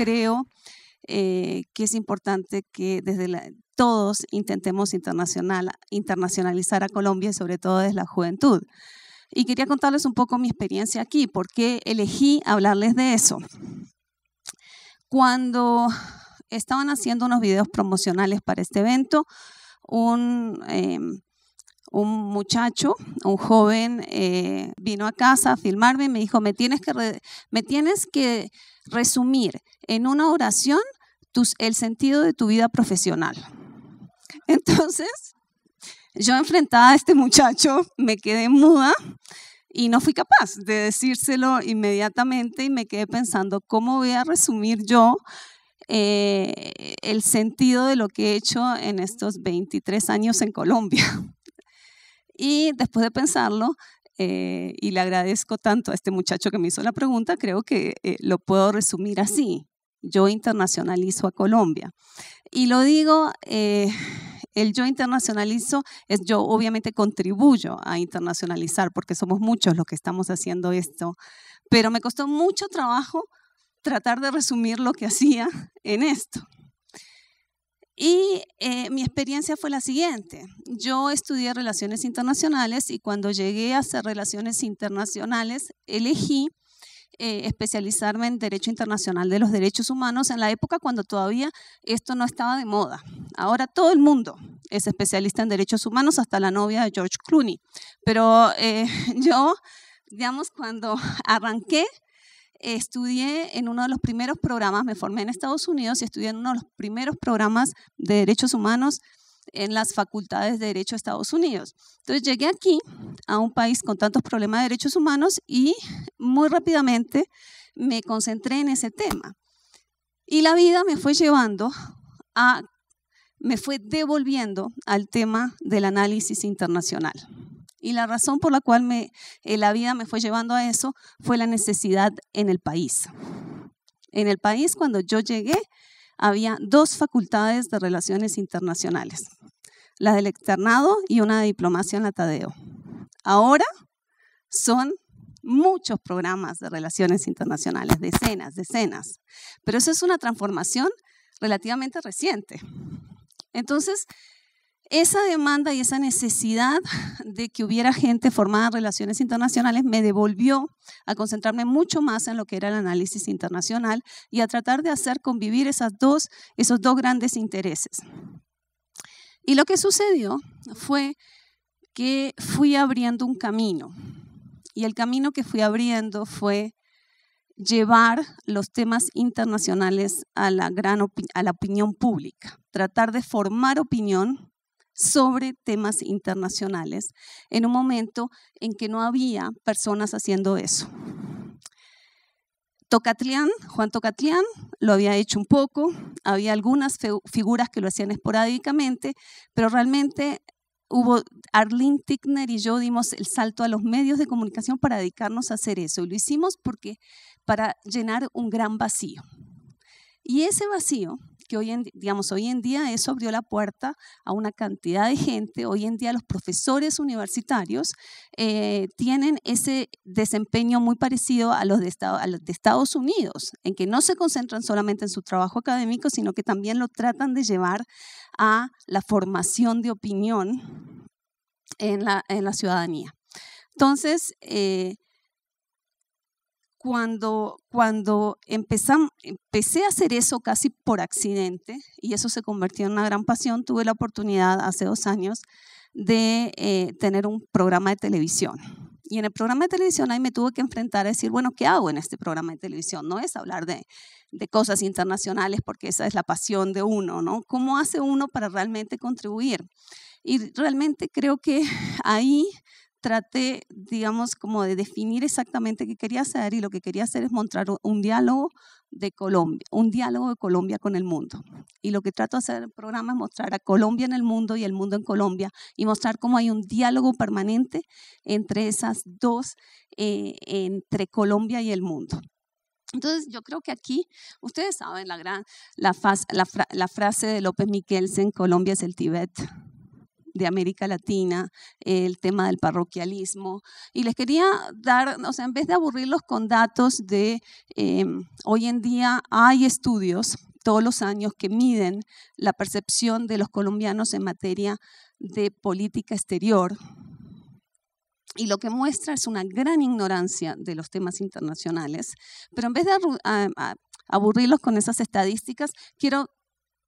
creo eh, que es importante que desde todos intentemos internacional, internacionalizar a Colombia y sobre todo desde la juventud. Y quería contarles un poco mi experiencia aquí, por qué elegí hablarles de eso. Cuando estaban haciendo unos videos promocionales para este evento, un em, un muchacho, un joven, eh, vino a casa a filmarme y me dijo, me tienes que, resumir en una oración el sentido de tu vida profesional. Entonces, yo enfrentada a este muchacho, me quedé muda y no fui capaz de decírselo inmediatamente y me quedé pensando, ¿cómo voy a resumir yo eh, el sentido de lo que he hecho en estos 23 años en Colombia? Y después de pensarlo, eh, y le agradezco tanto a este muchacho que me hizo la pregunta, creo que eh, lo puedo resumir así. Yo internacionalizo a Colombia. Y lo digo, eh, el yo internacionalizo es yo obviamente contribuyo a internacionalizar, porque somos muchos los que estamos haciendo esto, pero me costó mucho trabajo tratar de resumir lo que hacía en esto. Y eh, mi experiencia fue la siguiente. Yo estudié relaciones internacionales y cuando llegué a hacer relaciones internacionales elegí eh, especializarme en Derecho Internacional de los Derechos Humanos en la época cuando todavía esto no estaba de moda. Ahora todo el mundo es especialista en derechos humanos, hasta la novia de George Clooney. Pero eh, yo, digamos, cuando arranqué, estudié en uno de los primeros programas, me formé en Estados Unidos y estudié en uno de los primeros programas de derechos humanos en las facultades de Derecho de Estados Unidos. Entonces llegué aquí, a un país con tantos problemas de derechos humanos, y muy rápidamente me concentré en ese tema. Y la vida me fue llevando a, me fue devolviendo al tema del análisis internacional. Y la razón por la cual me, eh, la vida me fue llevando a eso fue la necesidad en el país. En el país, cuando yo llegué, había dos facultades de relaciones internacionales, la del externado y una de diplomacia en la Tadeo. Ahora son muchos programas de relaciones internacionales, decenas, decenas. Pero eso es una transformación relativamente reciente. Entonces, esa demanda y esa necesidad de que hubiera gente formada en relaciones internacionales me devolvió a concentrarme mucho más en lo que era el análisis internacional y a tratar de hacer convivir esas dos, esos dos grandes intereses. Y lo que sucedió fue que fui abriendo un camino. Y el camino que fui abriendo fue llevar los temas internacionales a la, a la opinión pública, tratar de formar opinión sobre temas internacionales en un momento en que no había personas haciendo eso. Tocatlián, Juan Tocatlián, lo había hecho un poco, había algunas figuras que lo hacían esporádicamente, pero realmente hubo, Arlene Tickner y yo dimos el salto a los medios de comunicación para dedicarnos a hacer eso, y lo hicimos porque para llenar un gran vacío. Y ese vacío que hoy en, digamos, hoy en día eso abrió la puerta a una cantidad de gente. Hoy en día los profesores universitarios eh, tienen ese desempeño muy parecido a los, de a los de Estados Unidos, en que no se concentran solamente en su trabajo académico, sino que también lo tratan de llevar a la formación de opinión en la, en la ciudadanía. Entonces, eh, cuando, cuando empecé a hacer eso casi por accidente, y eso se convirtió en una gran pasión, tuve la oportunidad hace dos años de eh, tener un programa de televisión. Y en el programa de televisión ahí me tuve que enfrentar a decir, bueno, ¿qué hago en este programa de televisión? No es hablar de, de cosas internacionales porque esa es la pasión de uno, ¿no? ¿Cómo hace uno para realmente contribuir? Y realmente creo que ahí traté, digamos, como de definir exactamente qué quería hacer y lo que quería hacer es mostrar un diálogo de Colombia, un diálogo de Colombia con el mundo. Y lo que trato de hacer en el programa es mostrar a Colombia en el mundo y el mundo en Colombia y mostrar cómo hay un diálogo permanente entre esas dos, eh, entre Colombia y el mundo. Entonces, yo creo que aquí, ustedes saben la, gran, la, frase de López Miquelsen, Colombia es el Tíbet de América Latina, el tema del parroquialismo. Y les quería dar, en vez de aburrirlos con datos de em, hoy en día hay estudios todos los años que miden la percepción de los colombianos en materia de política exterior, y lo que muestra es una gran ignorancia de los temas internacionales. Pero en vez de aburrirlos con esas estadísticas, quiero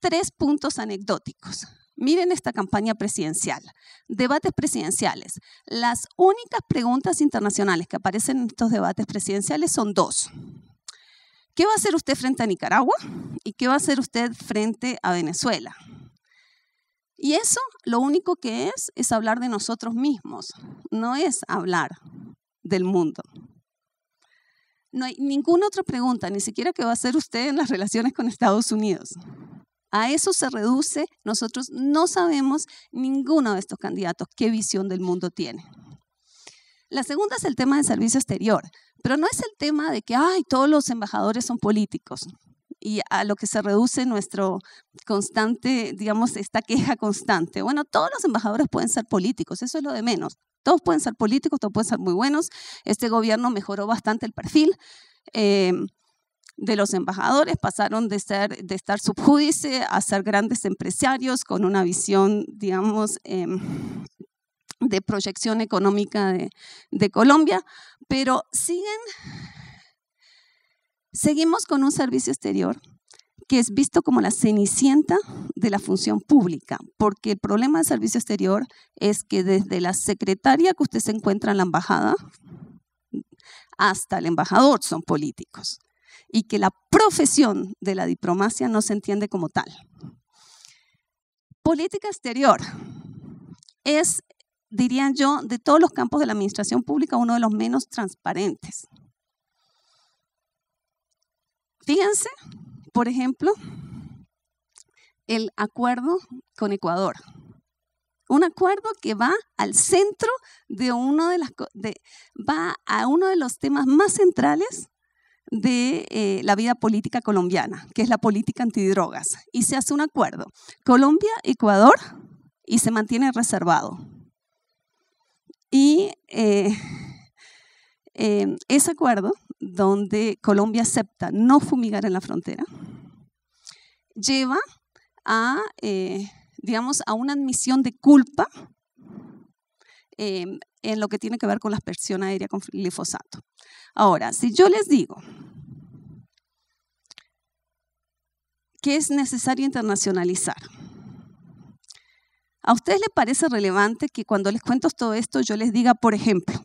tres puntos anecdóticos Miren esta campaña presidencial, debates presidenciales. Las únicas preguntas internacionales que aparecen en estos debates presidenciales son dos. ¿Qué va a hacer usted frente a Nicaragua? ¿Y qué va a hacer usted frente a Venezuela? Y eso lo único que es es hablar de nosotros mismos, no es hablar del mundo. No hay ninguna otra pregunta, ni siquiera qué va a hacer usted en las relaciones con Estados Unidos. A eso se reduce. Nosotros no sabemos ninguno de estos candidatos qué visión del mundo tiene. La segunda es el tema del servicio exterior, pero no es el tema de que, ay, todos los embajadores son políticos y a lo que se reduce nuestro constante, digamos, esta queja constante. Bueno, todos los embajadores pueden ser políticos, eso es lo de menos. Todos pueden ser políticos, todos pueden ser muy buenos. Este gobierno mejoró bastante el perfil. Eh, de los embajadores, pasaron de, ser, de estar subjudice a ser grandes empresarios con una visión, digamos, em, de proyección económica de, de Colombia, pero siguen, seguimos con un servicio exterior que es visto como la cenicienta de la función pública, porque el problema del servicio exterior es que desde la secretaria que usted se encuentra en la embajada hasta el embajador son políticos y que la profesión de la diplomacia no se entiende como tal. Política exterior es, dirían yo, de todos los campos de la administración pública, uno de los menos transparentes. Fíjense, por ejemplo, el acuerdo con Ecuador. Un acuerdo que va al centro de uno de las de, va a uno de los temas más centrales de eh, la vida política colombiana, que es la política antidrogas, y se hace un acuerdo. Colombia, Ecuador, y se mantiene reservado. Y eh, eh, ese acuerdo, donde Colombia acepta no fumigar en la frontera, lleva a, digamos, a una admisión de culpa en lo que tiene que ver con la aspersión aérea con glifosato. Ahora, si yo les digo que es necesario internacionalizar. ¿A ustedes les parece relevante que cuando les cuento todo esto yo les diga, por ejemplo,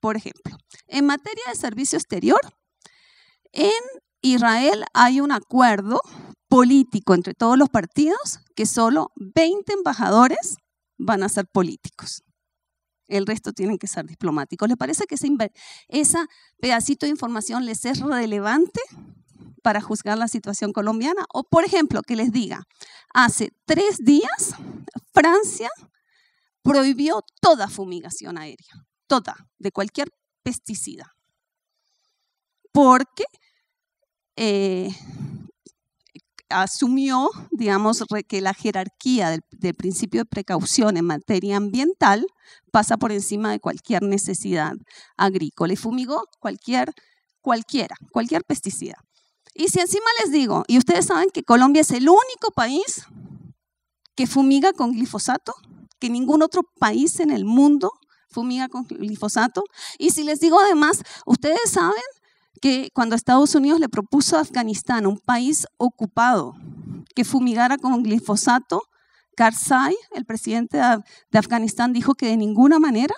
por ejemplo, en materia de servicio exterior, en Israel hay un acuerdo político entre todos los partidos que solo 20 embajadores van a ser políticos. El resto tienen que ser diplomáticos. ¿Les parece que ese, pedacito de información les es relevante? para juzgar la situación colombiana. O, por ejemplo, que les diga, hace tres días Francia prohibió toda fumigación aérea, toda, de cualquier pesticida, porque eh, asumió, digamos, que la jerarquía del, del, principio de precaución en materia ambiental pasa por encima de cualquier necesidad agrícola y fumigó cualquier, cualquiera, cualquier pesticida. Y si encima les digo, y ustedes saben que Colombia es el único país que fumiga con glifosato, que ningún otro país en el mundo fumiga con glifosato. Y si les digo además, ustedes saben que cuando Estados Unidos le propuso a Afganistán, un país ocupado, que fumigara con glifosato, Karzai, el presidente de Afganistán, dijo que de ninguna manera.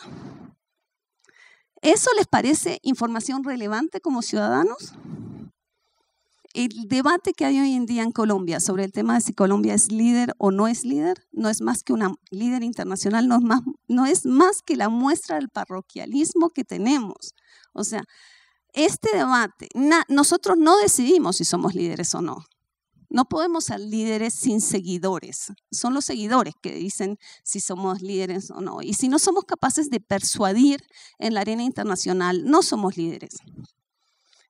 ¿Eso les parece información relevante como ciudadanos? el debate que hay hoy en día en Colombia sobre el tema de si Colombia es líder o no es líder, no es más que una líder internacional, no es más, no es más que la muestra del parroquialismo que tenemos. O sea, este debate, nosotros no decidimos si somos líderes o no. No podemos ser líderes sin seguidores. Son los seguidores que dicen si somos líderes o no. Y si no somos capaces de persuadir en la arena internacional, no somos líderes.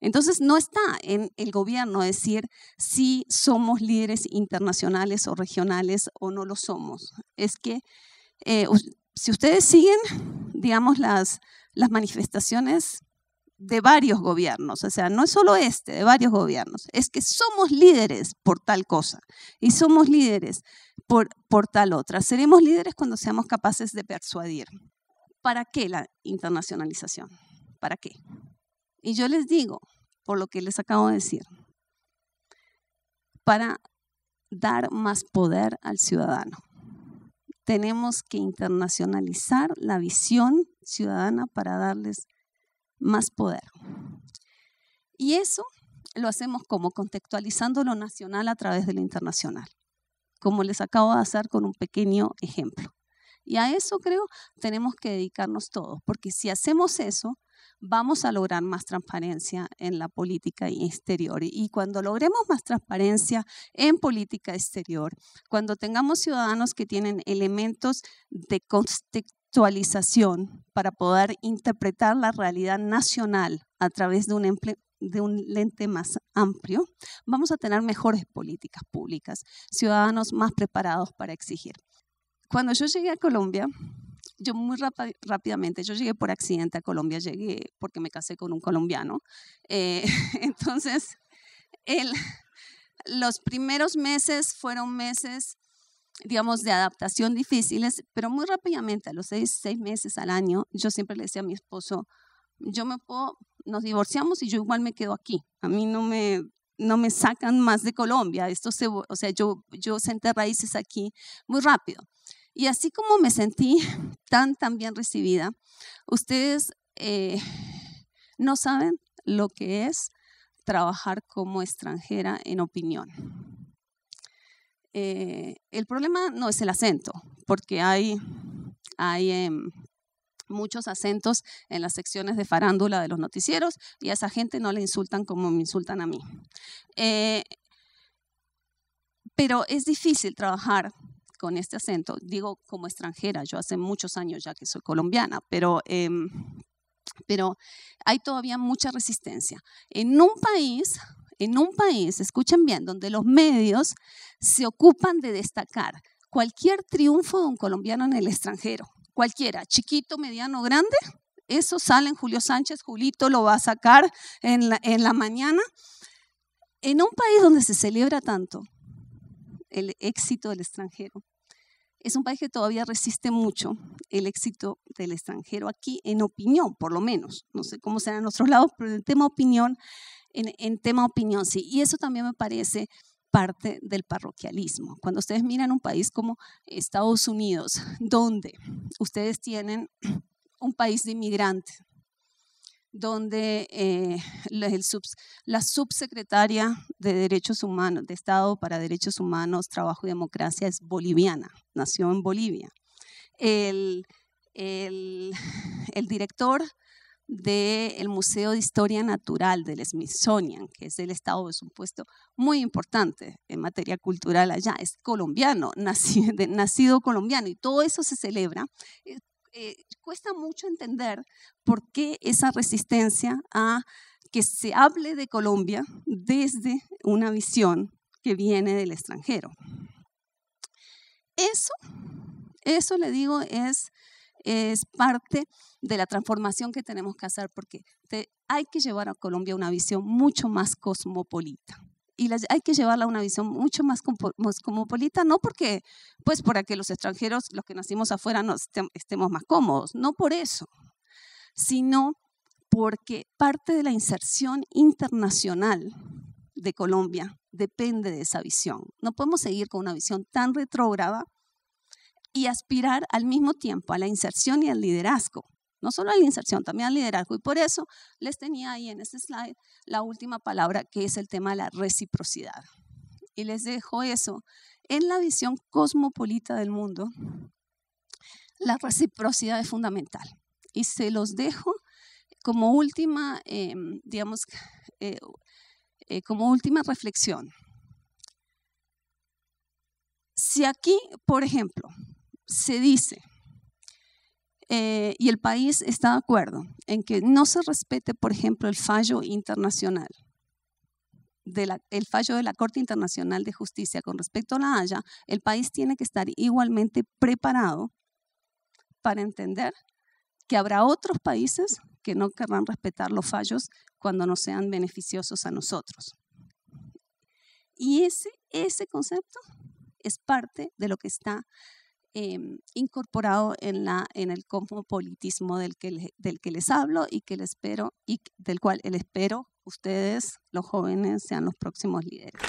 Entonces, no está en el gobierno decir si somos líderes internacionales o regionales o no lo somos. Es que eh, si ustedes siguen, digamos, las, manifestaciones de varios gobiernos, o sea, no es solo este, de varios gobiernos, es que somos líderes por tal cosa y somos líderes por, por tal otra. Seremos líderes cuando seamos capaces de persuadir. ¿Para qué la internacionalización? ¿Para qué? Y yo les digo, por lo que les acabo de decir, para dar más poder al ciudadano. Tenemos que internacionalizar la visión ciudadana para darles más poder. Y eso lo hacemos como contextualizando lo nacional a través de lo internacional, como les acabo de hacer con un pequeño ejemplo. Y a eso creo tenemos que dedicarnos todos, porque si hacemos eso, vamos a lograr más transparencia en la política exterior. Y cuando logremos más transparencia en política exterior, cuando tengamos ciudadanos que tienen elementos de contextualización para poder interpretar la realidad nacional a través de un lente más amplio, vamos a tener mejores políticas públicas, ciudadanos más preparados para exigir. Cuando yo llegué a Colombia, yo muy rápidamente, yo llegué por accidente a Colombia, llegué porque me casé con un colombiano. Eh, entonces, el, los primeros meses fueron meses, digamos, de adaptación difíciles, pero muy rápidamente, a los seis, seis meses al año, yo siempre le decía a mi esposo, yo me puedo, nos divorciamos y yo igual me quedo aquí. A mí no me, no me sacan más de Colombia. Esto se, o sea, yo, yo senté raíces aquí muy rápido. Y así como me sentí tan, tan bien recibida, ustedes eh, no saben lo que es trabajar como extranjera en opinión. Eh, el problema no es el acento, porque hay, hay em, muchos acentos en las secciones de farándula de los noticieros y a esa gente no le insultan como me insultan a mí. Eh, pero es difícil trabajar con este acento, digo como extranjera, yo hace muchos años ya que soy colombiana, pero, em, pero hay todavía mucha resistencia. En un país, en un país, escuchen bien, donde los medios se ocupan de destacar cualquier triunfo de un colombiano en el extranjero, cualquiera, chiquito, mediano, grande, eso sale en Julio Sánchez, Julito lo va a sacar en en la mañana. En un país donde se celebra tanto el éxito del extranjero. Es un país que todavía resiste mucho el éxito del extranjero aquí, en opinión, por lo menos. No sé cómo será en otros lados, pero en tema opinión, en, en tema opinión sí. Y eso también me parece parte del parroquialismo. Cuando ustedes miran un país como Estados Unidos, donde ustedes tienen un país de inmigrantes, donde eh, la, el subsecretaria de Derechos Humanos, de Estado para Derechos Humanos, Trabajo y Democracia es boliviana, nació en Bolivia. El, director del Museo de Historia Natural del Smithsonian, que es el estado, es un puesto muy importante en materia cultural allá, es colombiano, nacido colombiano, y todo eso se celebra. Eh, eh, cuesta mucho entender por qué esa resistencia a que se hable de Colombia desde una visión que viene del extranjero. Eso, eso le digo, es, parte de la transformación que tenemos que hacer porque hay que llevar a Colombia una visión mucho más cosmopolita y hay que llevarla a una visión mucho más, cosmopolita, no porque, pues, para que los extranjeros, los que nacimos afuera, nos estemos más cómodos, no por eso, sino porque parte de la inserción internacional de Colombia depende de esa visión. No podemos seguir con una visión tan retrógrada y aspirar al mismo tiempo a la inserción y al liderazgo no solo a la inserción, también al liderazgo. Y por eso les tenía ahí en este slide la última palabra, que es el tema de la reciprocidad. Y les dejo eso. En la visión cosmopolita del mundo, la reciprocidad es fundamental. Y se los dejo como última, em, digamos, eh, eh, como última reflexión. Si aquí, por ejemplo, se dice eh, y el país está de acuerdo en que no se respete, por ejemplo, el fallo internacional, de el fallo de la Corte Internacional de Justicia con respecto a la Haya, el país tiene que estar igualmente preparado para entender que habrá otros países que no querrán respetar los fallos cuando no sean beneficiosos a nosotros. Y ese, ese concepto es parte de lo que está Em, incorporado en, la, en el cosmopolitismo del que, del que les hablo y, que les espero, y del cual el espero ustedes, los jóvenes, sean los próximos líderes.